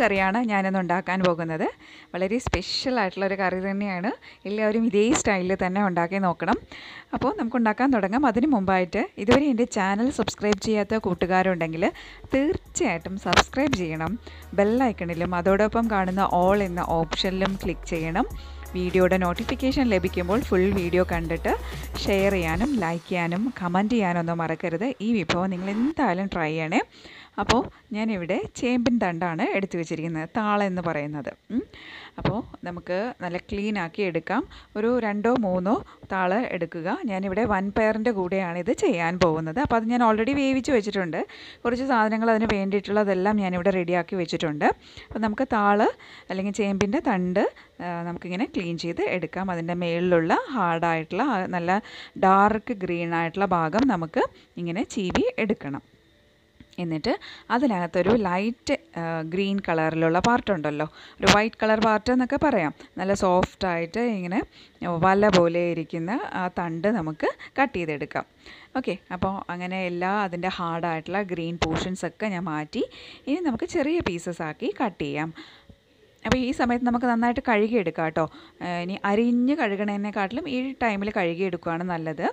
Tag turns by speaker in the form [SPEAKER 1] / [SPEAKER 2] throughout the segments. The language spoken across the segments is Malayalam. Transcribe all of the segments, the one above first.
[SPEAKER 1] കറിയാണ് ഞാനിന്ന് ഉണ്ടാക്കാൻ പോകുന്നത് വളരെ സ്പെഷ്യൽ ആയിട്ടുള്ള ഒരു കറി തന്നെയാണ് എല്ലാവരും ഇതേ സ്റ്റൈലിൽ തന്നെ ഉണ്ടാക്കി നോക്കണം അപ്പോൾ നമുക്ക് ഉണ്ടാക്കാൻ തുടങ്ങാം അതിന് മുമ്പായിട്ട് ഇതുവരെ എൻ്റെ ചാനൽ സബ്സ്ക്രൈബ് ചെയ്യാത്ത കൂട്ടുകാരുണ്ടെങ്കിൽ തീർച്ചയായിട്ടും സബ്സ്ക്രൈബ് ചെയ്യണം ബെല്ലൈക്കണിലും അതോടൊപ്പം കാണുന്ന ഓൾ എന്ന ഓപ്ഷനിലും ക്ലിക്ക് ചെയ്യണം വീഡിയോയുടെ നോട്ടിഫിക്കേഷൻ ലഭിക്കുമ്പോൾ ഫുൾ വീഡിയോ കണ്ടിട്ട് ഷെയർ ചെയ്യാനും ലൈക്ക് ചെയ്യാനും കമൻറ്റ് ചെയ്യാനൊന്നും മറക്കരുത് ഈ വിഭവം നിങ്ങൾ എന്തായാലും ട്രൈ ചെയ്യണേ അപ്പോൾ ഞാനിവിടെ ചേമ്പിൻ തണ്ടാണ് എടുത്തു വെച്ചിരിക്കുന്നത് താള എന്ന് പറയുന്നത് അപ്പോൾ നമുക്ക് നല്ല ക്ലീൻ ആക്കി എടുക്കാം ഒരു രണ്ടോ മൂന്നോ താള എടുക്കുക ഞാനിവിടെ വൺ കൂടെയാണ് ഇത് ചെയ്യാൻ പോകുന്നത് അപ്പോൾ അത് ഞാൻ ഓൾറെഡി വേവിച്ച് വെച്ചിട്ടുണ്ട് കുറച്ച് സാധനങ്ങൾ അതിന് വേണ്ടിയിട്ടുള്ളതെല്ലാം ഞാനിവിടെ റെഡിയാക്കി വെച്ചിട്ടുണ്ട് അപ്പോൾ നമുക്ക് താള് അല്ലെങ്കിൽ ചേമ്പിൻ്റെ തണ്ട് നമുക്കിങ്ങനെ ക്ലീൻ ചെയ്ത് എടുക്കാം അതിൻ്റെ മേളിലുള്ള ഹാർഡായിട്ടുള്ള നല്ല ഡാർക്ക് ഗ്രീൻ ആയിട്ടുള്ള ഭാഗം നമുക്ക് ഇങ്ങനെ ചീവി എടുക്കണം എന്നിട്ട് അതിനകത്തൊരു ലൈറ്റ് ഗ്രീൻ കളറിലുള്ള പാർട്ടുണ്ടല്ലോ ഒരു വൈറ്റ് കളർ പാർട്ട് എന്നൊക്കെ പറയാം നല്ല സോഫ്റ്റായിട്ട് ഇങ്ങനെ വല പോലെ ഇരിക്കുന്ന ആ തണ്ട് നമുക്ക് കട്ട് ചെയ്തെടുക്കാം ഓക്കെ അപ്പോൾ അങ്ങനെ എല്ലാ അതിൻ്റെ ഹാർഡായിട്ടുള്ള ഗ്രീൻ പോർഷൻസ് ഒക്കെ ഞാൻ മാറ്റി ഇനി നമുക്ക് ചെറിയ പീസസ് ആക്കി കട്ട് ചെയ്യാം അപ്പോൾ ഈ സമയത്ത് നമുക്ക് നന്നായിട്ട് കഴുകിയെടുക്കാം കേട്ടോ ഇനി അരിഞ്ഞ് കഴുകണേനെക്കാട്ടിലും ഈ ടൈമിൽ കഴുകിയെടുക്കുകയാണ് നല്ലത്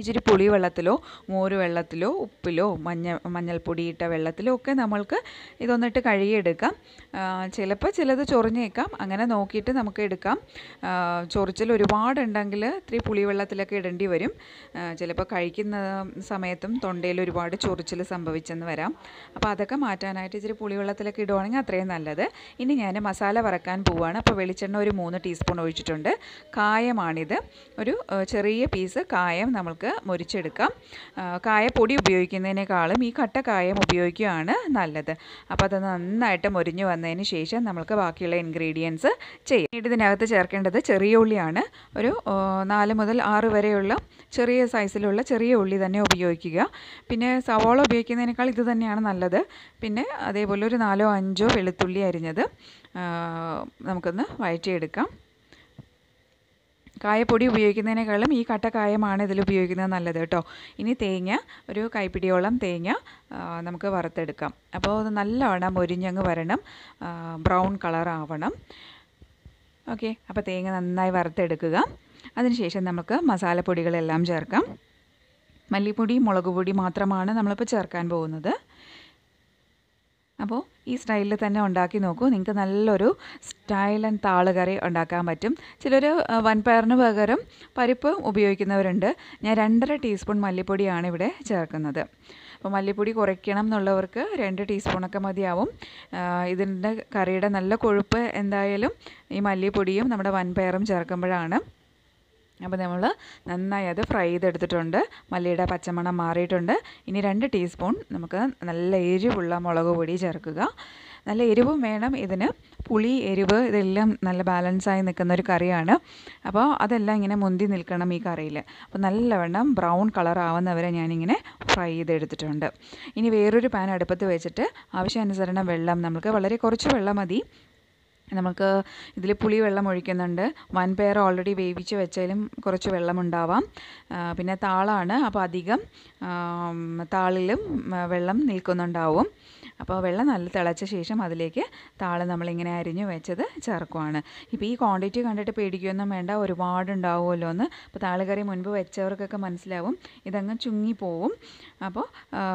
[SPEAKER 1] ഇച്ചിരി പുളി വെള്ളത്തിലോ മോര് വെള്ളത്തിലോ ഉപ്പിലോ മഞ്ഞ മഞ്ഞൾപ്പൊടി ഇട്ട വെള്ളത്തിലോ ഒക്കെ നമ്മൾക്ക് ഇതൊന്നിട്ട് കഴുകിയെടുക്കാം ചിലപ്പോൾ ചിലത് ചൊറിഞ്ഞേക്കാം അങ്ങനെ നോക്കിയിട്ട് നമുക്ക് എടുക്കാം ചൊറിച്ചിൽ ഒരുപാടുണ്ടെങ്കിൽ ഇത്തിരി പുളി വെള്ളത്തിലൊക്കെ ഇടേണ്ടി വരും ചിലപ്പോൾ കഴിക്കുന്ന സമയത്തും തൊണ്ടയിൽ ഒരുപാട് ചൊറിച്ചിൽ സംഭവിച്ചെന്ന് വരാം അപ്പോൾ അതൊക്കെ മാറ്റാനായിട്ട് ഇച്ചിരി വെള്ളത്തിലൊക്കെ ഇടുവാണെങ്കിൽ അത്രയും നല്ലത് ഇനി ഞാൻ മസാല വറക്കാൻ പോവുകയാണ് അപ്പോൾ വെളിച്ചെണ്ണ ഒരു മൂന്ന് ടീസ്പൂൺ ഒഴിച്ചിട്ടുണ്ട് കായമാണിത് ഒരു ചെറിയ പീസ് കായം നമ്മൾക്ക് നമുക്ക് മുരിച്ചെടുക്കാം കായപ്പൊടി ഉപയോഗിക്കുന്നതിനേക്കാളും ഈ കട്ട കായം ഉപയോഗിക്കുകയാണ് നല്ലത് അപ്പോൾ അത് നന്നായിട്ട് മുരിഞ്ഞ് വന്നതിന് ശേഷം നമുക്ക് ബാക്കിയുള്ള ഇൻഗ്രീഡിയൻസ് ചെയ്യാം പിന്നീട് ഇതിനകത്ത് ചേർക്കേണ്ടത് ചെറിയ ഉള്ളിയാണ് ഒരു നാല് മുതൽ ആറ് വരെയുള്ള ചെറിയ സൈസിലുള്ള ചെറിയ ഉള്ളി തന്നെ ഉപയോഗിക്കുക പിന്നെ സവോള ഉപയോഗിക്കുന്നതിനേക്കാൾ ഇത് തന്നെയാണ് നല്ലത് പിന്നെ അതേപോലെ ഒരു നാലോ അഞ്ചോ വെളുത്തുള്ളി അരിഞ്ഞത് നമുക്കൊന്ന് വഴറ്റിയെടുക്കാം കായപ്പൊടി ഉപയോഗിക്കുന്നതിനേക്കാളും ഈ കട്ടക്കായമാണ് ഇതിൽ ഉപയോഗിക്കുന്നത് നല്ലത് കേട്ടോ ഇനി തേങ്ങ ഒരു കൈപ്പിടിയോളം തേങ്ങ നമുക്ക് വറുത്തെടുക്കാം അപ്പോൾ അത് നല്ലവണ്ണം ഒരിഞ്ഞങ്ങ് വരണം ബ്രൗൺ കളറാവണം ഓക്കെ അപ്പോൾ തേങ്ങ നന്നായി വറുത്തെടുക്കുക അതിനുശേഷം നമുക്ക് മസാലപ്പൊടികളെല്ലാം ചേർക്കാം മല്ലിപ്പൊടി മുളക് പൊടി മാത്രമാണ് നമ്മളിപ്പോൾ ചേർക്കാൻ പോകുന്നത് അപ്പോൾ ഈ സ്റ്റൈലിൽ തന്നെ ഉണ്ടാക്കി നോക്കൂ നിങ്ങൾക്ക് നല്ലൊരു സ്റ്റൈൽ ആൻഡ് താളുകറി ഉണ്ടാക്കാൻ പറ്റും ചിലർ വൻപയറിന് പകരം പരിപ്പ് ഉപയോഗിക്കുന്നവരുണ്ട് ഞാൻ രണ്ടര ടീസ്പൂൺ മല്ലിപ്പൊടിയാണ് ഇവിടെ ചേർക്കുന്നത് അപ്പോൾ മല്ലിപ്പൊടി കുറയ്ക്കണം എന്നുള്ളവർക്ക് രണ്ട് ടീസ്പൂണൊക്കെ മതിയാവും ഇതിൻ്റെ കറിയുടെ നല്ല കൊഴുപ്പ് എന്തായാലും ഈ മല്ലിപ്പൊടിയും നമ്മുടെ വൻപയറും ചേർക്കുമ്പോഴാണ് അപ്പോൾ നമ്മൾ നന്നായി അത് ഫ്രൈ ചെയ്തെടുത്തിട്ടുണ്ട് മല്ലിയുടെ പച്ചമണം മാറിയിട്ടുണ്ട് ഇനി രണ്ട് ടീസ്പൂൺ നമുക്ക് നല്ല എരിവുള്ള മുളക് പൊടി ചേർക്കുക നല്ല എരിവും വേണം ഇതിന് പുളി എരിവ് ഇതെല്ലാം നല്ല ബാലൻസായി നിൽക്കുന്ന ഒരു കറിയാണ് അപ്പോൾ അതെല്ലാം ഇങ്ങനെ മുന്തി നിൽക്കണം ഈ കറിയിൽ അപ്പോൾ നല്ലവണ്ണം ബ്രൗൺ കളർ ആവുന്നവരെ ഞാനിങ്ങനെ ഫ്രൈ ചെയ്തെടുത്തിട്ടുണ്ട് ഇനി വേറൊരു പാൻ അടുപ്പത്ത് വെച്ചിട്ട് ആവശ്യാനുസരണം വെള്ളം നമുക്ക് വളരെ കുറച്ച് വെള്ളം മതി നമുക്ക് ഇതിൽ പുളി വെള്ളം ഒഴിക്കുന്നുണ്ട് പെയർ ഓൾറെഡി വേവിച്ച് വെച്ചാലും കുറച്ച് വെള്ളമുണ്ടാവാം പിന്നെ താളാണ് അപ്പോൾ അധികം താളിലും വെള്ളം നിൽക്കുന്നുണ്ടാവും അപ്പോൾ വെള്ളം നല്ല തിളച്ച ശേഷം അതിലേക്ക് താള് നമ്മളിങ്ങനെ അരിഞ്ഞു വെച്ചത് ചേർക്കുവാണ് ഇപ്പോൾ ഈ ക്വാണ്ടിറ്റി കണ്ടിട്ട് പേടിക്കുകയൊന്നും വേണ്ട ഒരുപാടുണ്ടാവുമല്ലോ എന്ന് അപ്പോൾ താളുകറി മുൻപ് വെച്ചവർക്കൊക്കെ മനസ്സിലാവും ഇതങ്ങ് ചുങ്ങിപ്പോവും അപ്പോൾ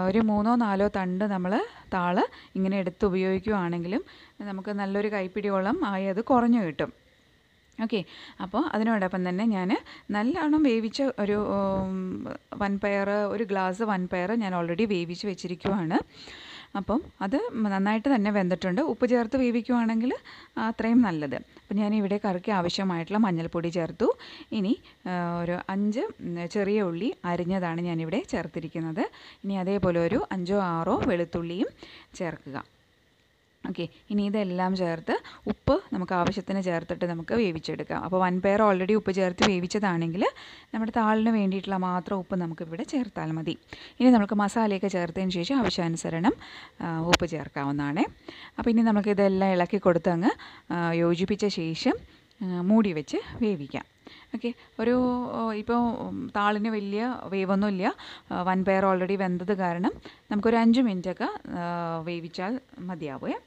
[SPEAKER 1] ഒരു മൂന്നോ നാലോ തണ്ട് നമ്മൾ താള് ഇങ്ങനെ എടുത്ത് ഉപയോഗിക്കുകയാണെങ്കിലും നമുക്ക് നല്ലൊരു കൈപ്പിടിയോളം പകുതിയോളം ആയി അത് കുറഞ്ഞു കിട്ടും ഓക്കെ അപ്പോൾ അതിനോടൊപ്പം തന്നെ ഞാൻ നല്ലോണം വേവിച്ച ഒരു വൻപയർ ഒരു ഗ്ലാസ് വൻപയർ ഞാൻ ഓൾറെഡി വേവിച്ച് വെച്ചിരിക്കുവാണ് അപ്പം അത് നന്നായിട്ട് തന്നെ വെന്തിട്ടുണ്ട് ഉപ്പ് ചേർത്ത് വേവിക്കുവാണെങ്കിൽ അത്രയും നല്ലത് അപ്പം ഞാൻ ഇവിടെ കറിക്ക് ആവശ്യമായിട്ടുള്ള മഞ്ഞൾപ്പൊടി ചേർത്തു ഇനി ഒരു അഞ്ച് ചെറിയ ഉള്ളി അരിഞ്ഞതാണ് ഞാനിവിടെ ചേർത്തിരിക്കുന്നത് ഇനി അതേപോലെ ഒരു അഞ്ചോ ആറോ വെളുത്തുള്ളിയും ചേർക്കുക ഓക്കെ ഇനി ഇതെല്ലാം ചേർത്ത് ഉപ്പ് നമുക്ക് ആവശ്യത്തിന് ചേർത്തിട്ട് നമുക്ക് വേവിച്ചെടുക്കാം അപ്പോൾ വൺ പെയർ ഓൾറെഡി ഉപ്പ് ചേർത്ത് വേവിച്ചതാണെങ്കിൽ നമ്മുടെ താളിന് വേണ്ടിയിട്ടുള്ള മാത്രം ഉപ്പ് നമുക്കിവിടെ ചേർത്താൽ മതി ഇനി നമുക്ക് മസാലയൊക്കെ ചേർത്തതിന് ശേഷം ആവശ്യാനുസരണം ഉപ്പ് ചേർക്കാവുന്നതാണ് അപ്പോൾ ഇനി നമുക്കിതെല്ലാം ഇളക്കി കൊടുത്തങ്ങ് യോജിപ്പിച്ച ശേഷം മൂടി വെച്ച് വേവിക്കാം ഓക്കെ ഒരു ഇപ്പോൾ താളിന് വലിയ വേവൊന്നുമില്ല വൺ പെയർ ഓൾറെഡി വെന്തത് കാരണം നമുക്കൊരു അഞ്ച് മിനിറ്റൊക്കെ വേവിച്ചാൽ മതിയാവുമേ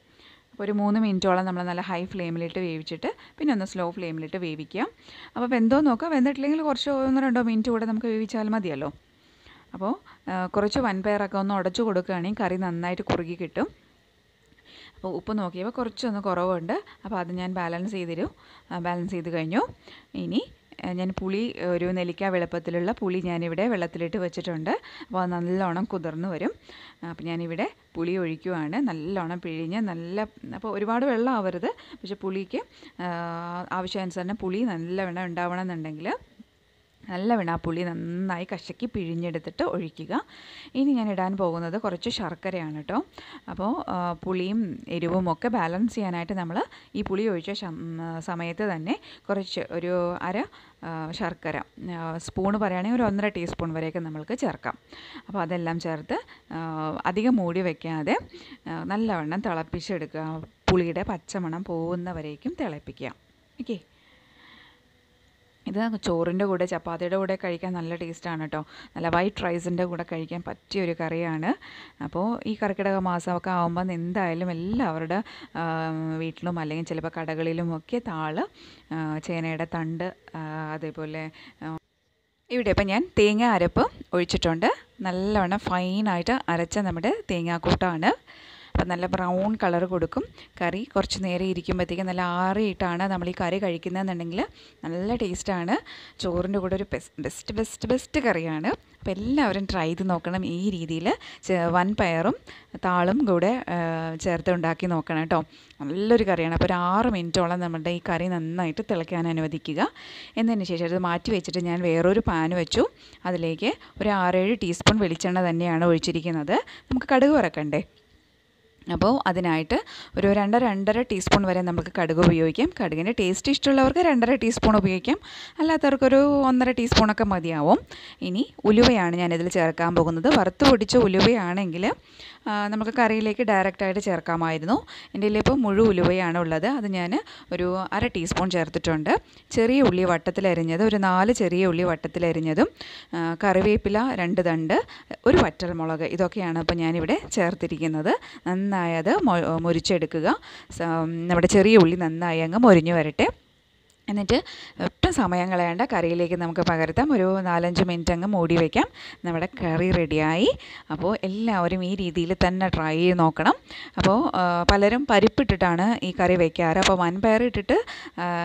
[SPEAKER 1] ഒരു മൂന്ന് മിനിറ്റോളം നമ്മൾ നല്ല ഹൈ ഫ്ലെയിമിലിട്ട് വേവിച്ചിട്ട് പിന്നെ ഒന്ന് സ്ലോ ഫ്ലെയിമിലിട്ട് വേവിക്കുക അപ്പോൾ വെന്തോ നോക്കുക വെന്തിട്ടില്ലെങ്കിൽ കുറച്ച് ഒന്ന് രണ്ടോ മിനിറ്റ് കൂടെ നമുക്ക് വേവിച്ചാൽ മതിയല്ലോ അപ്പോൾ കുറച്ച് വൻപയറൊക്കെ ഒന്ന് ഉടച്ചു കൊടുക്കുകയാണെങ്കിൽ കറി നന്നായിട്ട് കുറുകി കിട്ടും അപ്പോൾ ഉപ്പ് നോക്കിയപ്പോൾ കുറച്ചൊന്ന് കുറവുണ്ട് അപ്പോൾ അത് ഞാൻ ബാലൻസ് ചെയ്തിരും ബാലൻസ് ചെയ്ത് കഴിഞ്ഞു ഇനി ഞാൻ പുളി ഒരു നെല്ലിക്ക വെളുപ്പത്തിലുള്ള പുളി ഞാനിവിടെ വെള്ളത്തിലിട്ട് വെച്ചിട്ടുണ്ട് അപ്പോൾ അത് നല്ലോണം കുതിർന്നു വരും അപ്പോൾ ഞാനിവിടെ പുളി ഒഴിക്കുവാണ് നല്ലോണം പിഴിഞ്ഞ് നല്ല അപ്പോൾ ഒരുപാട് വെള്ളം ആവരുത് പക്ഷേ പുളിക്ക് ആവശ്യാനുസരണം പുളി നല്ലവണ്ണം ഉണ്ടാവണം എന്നുണ്ടെങ്കിൽ നല്ലവണ്ണം ആ പുളി നന്നായി കശക്കി പിഴിഞ്ഞെടുത്തിട്ട് ഒഴിക്കുക ഇനി ഞാൻ ഇടാൻ പോകുന്നത് കുറച്ച് ശർക്കരയാണ് കേട്ടോ അപ്പോൾ പുളിയും എരിവും ഒക്കെ ബാലൻസ് ചെയ്യാനായിട്ട് നമ്മൾ ഈ പുളി ഒഴിച്ച സമയത്ത് തന്നെ കുറച്ച് ഒരു അര ശർക്കര സ്പൂണ് പറയുകയാണെങ്കിൽ ഒരു ഒന്നര ടീസ്പൂൺ വരെയൊക്കെ നമ്മൾക്ക് ചേർക്കാം അപ്പോൾ അതെല്ലാം ചേർത്ത് അധികം മൂടി വയ്ക്കാതെ നല്ലവണ്ണം തിളപ്പിച്ചെടുക്കുക പുളിയുടെ പച്ചമണം പോകുന്നവരേക്കും തിളപ്പിക്കുക ഓക്കെ ഇത് ചോറിൻ്റെ കൂടെ ചപ്പാത്തിയുടെ കൂടെ കഴിക്കാൻ നല്ല ടേസ്റ്റാണ് കേട്ടോ നല്ല വൈറ്റ് റൈസിൻ്റെ കൂടെ കഴിക്കാൻ പറ്റിയ ഒരു കറിയാണ് അപ്പോൾ ഈ കർക്കിടക മാസമൊക്കെ ആകുമ്പം എന്തായാലും എല്ലാവരുടെ വീട്ടിലും അല്ലെങ്കിൽ ചിലപ്പോൾ കടകളിലും ഒക്കെ താള് ചേനയുടെ തണ്ട് അതേപോലെ ഇവിടെ ഇപ്പം ഞാൻ തേങ്ങ അരപ്പ് ഒഴിച്ചിട്ടുണ്ട് നല്ലവണ്ണം ഫൈനായിട്ട് അരച്ച നമ്മുടെ തേങ്ങാക്കൂട്ടാണ് അപ്പം നല്ല ബ്രൗൺ കളർ കൊടുക്കും കറി കുറച്ച് നേരം ഇരിക്കുമ്പോഴത്തേക്കും നല്ല ആറിയിട്ടാണ് നമ്മൾ ഈ കറി കഴിക്കുന്നതെന്നുണ്ടെങ്കിൽ നല്ല ടേസ്റ്റാണ് ചോറിൻ്റെ കൂടെ ഒരു ബെസ്റ്റ് ബെസ്റ്റ് ബെസ്റ്റ് കറിയാണ് അപ്പം എല്ലാവരും ട്രൈ ചെയ്ത് നോക്കണം ഈ രീതിയിൽ വൻ പയറും താളും കൂടെ ചേർത്ത് ഉണ്ടാക്കി നോക്കണം കേട്ടോ നല്ലൊരു കറിയാണ് അപ്പോൾ ഒരു ആറ് മിനിറ്റോളം നമ്മുടെ ഈ കറി നന്നായിട്ട് തിളയ്ക്കാൻ അനുവദിക്കുക എന്നതിന് ശേഷം അത് മാറ്റി വെച്ചിട്ട് ഞാൻ വേറൊരു പാൻ വെച്ചു അതിലേക്ക് ഒരു ആറേഴ് ടീസ്പൂൺ വെളിച്ചെണ്ണ തന്നെയാണ് ഒഴിച്ചിരിക്കുന്നത് നമുക്ക് കടുക് വറക്കണ്ടേ അപ്പോൾ അതിനായിട്ട് ഒരു രണ്ടര രണ്ടര ടീസ്പൂൺ വരെ നമുക്ക് കടുക് ഉപയോഗിക്കാം കടുകിൻ്റെ ടേസ്റ്റ് ഇഷ്ടമുള്ളവർക്ക് രണ്ടര ടീസ്പൂൺ ഉപയോഗിക്കാം അല്ലാത്തവർക്കൊരു ഒന്നര ടീസ്പൂണൊക്കെ മതിയാവും ഇനി ഉലുവയാണ് ഞാനിതിൽ ചേർക്കാൻ പോകുന്നത് വറുത്ത് പൊടിച്ച ഉലുവയാണെങ്കിൽ നമുക്ക് കറിയിലേക്ക് ഡയറക്റ്റായിട്ട് ചേർക്കാമായിരുന്നു എൻ്റെ ഇപ്പോൾ മുഴുവ ഉലുവയാണ് ഉള്ളത് അത് ഞാൻ ഒരു അര ടീസ്പൂൺ ചേർത്തിട്ടുണ്ട് ചെറിയ ഉള്ളി വട്ടത്തിലരിഞ്ഞത് ഒരു നാല് ചെറിയ ഉള്ളി വട്ടത്തിലരിഞ്ഞതും കറിവേപ്പില രണ്ട് തണ്ട് ഒരു മുളക് ഇതൊക്കെയാണ് ഇപ്പോൾ ഞാനിവിടെ ചേർത്തിരിക്കുന്നത് നന്നായി നന്നായത് മൊരിച്ചെടുക്കുക നമ്മുടെ ചെറിയ ഉള്ളി നന്നായി അങ്ങ് മൊരിഞ്ഞ് വരട്ടെ എന്നിട്ട് ഒട്ടും സമയം കളയേണ്ട കറിയിലേക്ക് നമുക്ക് പകർത്താം ഒരു നാലഞ്ച് മിനിറ്റ് അങ്ങ് മൂടി വയ്ക്കാം നമ്മുടെ കറി റെഡിയായി അപ്പോൾ എല്ലാവരും ഈ രീതിയിൽ തന്നെ ട്രൈ ചെയ്ത് നോക്കണം അപ്പോൾ പലരും പരിപ്പിട്ടിട്ടാണ് ഈ കറി വയ്ക്കാറ് അപ്പോൾ വൻപയർ ഇട്ടിട്ട്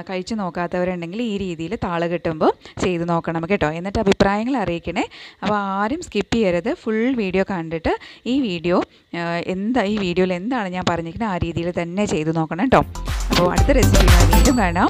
[SPEAKER 1] കഴിച്ച് നോക്കാത്തവരുണ്ടെങ്കിൽ ഈ രീതിയിൽ താള് കിട്ടുമ്പോൾ ചെയ്ത് നോക്കണം കേട്ടോ എന്നിട്ട് അഭിപ്രായങ്ങൾ അറിയിക്കണേ അപ്പോൾ ആരും സ്കിപ്പ് ചെയ്യരുത് ഫുൾ വീഡിയോ കണ്ടിട്ട് ഈ വീഡിയോ എന്താ ഈ വീഡിയോയിൽ എന്താണ് ഞാൻ പറഞ്ഞിരിക്കുന്നത് ആ രീതിയിൽ തന്നെ ചെയ്ത് നോക്കണം കേട്ടോ അപ്പോൾ അടുത്ത റെസിപ്പി വീണ്ടും കാണാം